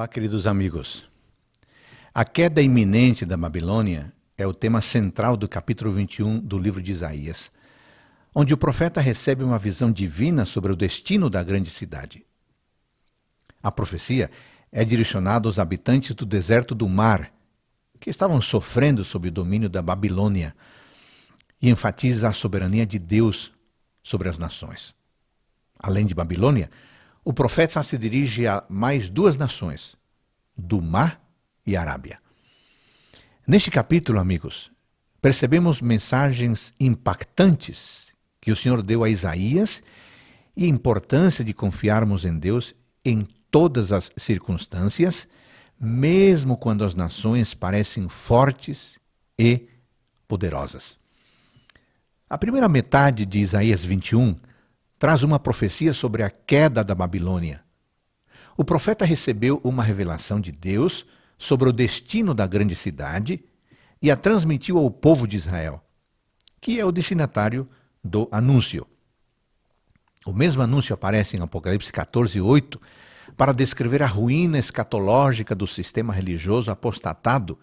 Olá, queridos amigos. A queda iminente da Babilônia é o tema central do capítulo 21 do livro de Isaías, onde o profeta recebe uma visão divina sobre o destino da grande cidade. A profecia é direcionada aos habitantes do deserto do mar, que estavam sofrendo sob o domínio da Babilônia, e enfatiza a soberania de Deus sobre as nações. Além de Babilônia, o profeta se dirige a mais duas nações, do Mar e Arábia. Neste capítulo, amigos, percebemos mensagens impactantes que o Senhor deu a Isaías e a importância de confiarmos em Deus em todas as circunstâncias, mesmo quando as nações parecem fortes e poderosas. A primeira metade de Isaías 21 traz uma profecia sobre a queda da Babilônia, o profeta recebeu uma revelação de Deus sobre o destino da grande cidade e a transmitiu ao povo de Israel, que é o destinatário do anúncio. O mesmo anúncio aparece em Apocalipse 14, 8, para descrever a ruína escatológica do sistema religioso apostatado,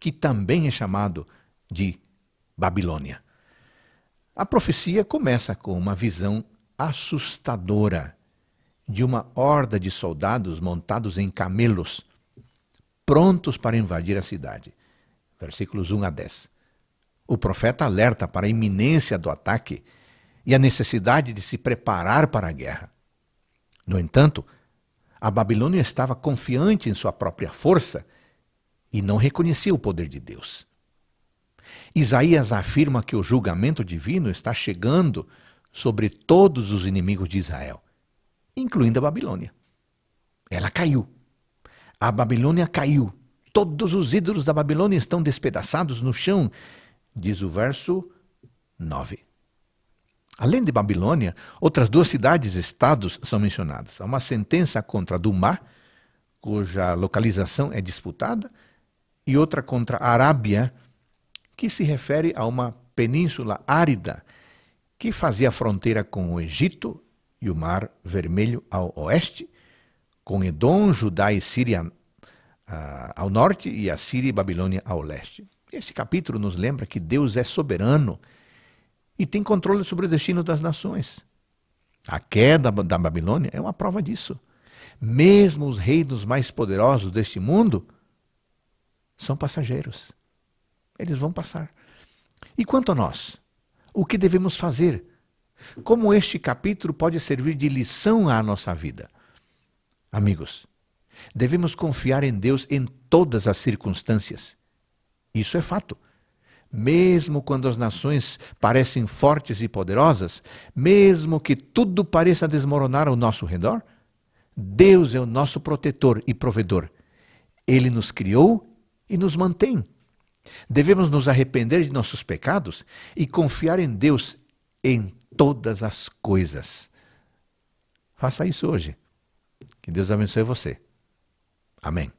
que também é chamado de Babilônia. A profecia começa com uma visão assustadora de uma horda de soldados montados em camelos, prontos para invadir a cidade. Versículos 1 a 10. O profeta alerta para a iminência do ataque e a necessidade de se preparar para a guerra. No entanto, a Babilônia estava confiante em sua própria força e não reconhecia o poder de Deus. Isaías afirma que o julgamento divino está chegando sobre todos os inimigos de Israel incluindo a Babilônia. Ela caiu. A Babilônia caiu. Todos os ídolos da Babilônia estão despedaçados no chão, diz o verso 9. Além de Babilônia, outras duas cidades-estados são mencionadas. Há uma sentença contra Dumá, cuja localização é disputada, e outra contra Arábia, que se refere a uma península árida que fazia fronteira com o Egito e o Mar Vermelho ao oeste, com Edom, Judá e Síria ah, ao norte e a Síria e Babilônia ao leste. Esse capítulo nos lembra que Deus é soberano e tem controle sobre o destino das nações. A queda da Babilônia é uma prova disso. Mesmo os reinos mais poderosos deste mundo são passageiros. Eles vão passar. E quanto a nós? O que devemos fazer como este capítulo pode servir de lição à nossa vida? Amigos, devemos confiar em Deus em todas as circunstâncias. Isso é fato. Mesmo quando as nações parecem fortes e poderosas, mesmo que tudo pareça desmoronar ao nosso redor, Deus é o nosso protetor e provedor. Ele nos criou e nos mantém. Devemos nos arrepender de nossos pecados e confiar em Deus em todas as coisas. Faça isso hoje. Que Deus abençoe você. Amém.